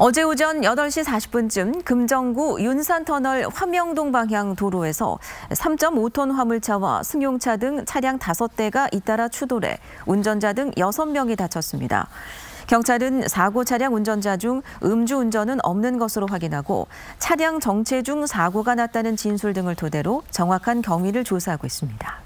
어제 오전 8시 40분쯤 금정구 윤산터널 화명동 방향 도로에서 3.5톤 화물차와 승용차 등 차량 5대가 잇따라 추돌해 운전자 등 6명이 다쳤습니다. 경찰은 사고 차량 운전자 중 음주운전은 없는 것으로 확인하고 차량 정체 중 사고가 났다는 진술 등을 토대로 정확한 경위를 조사하고 있습니다.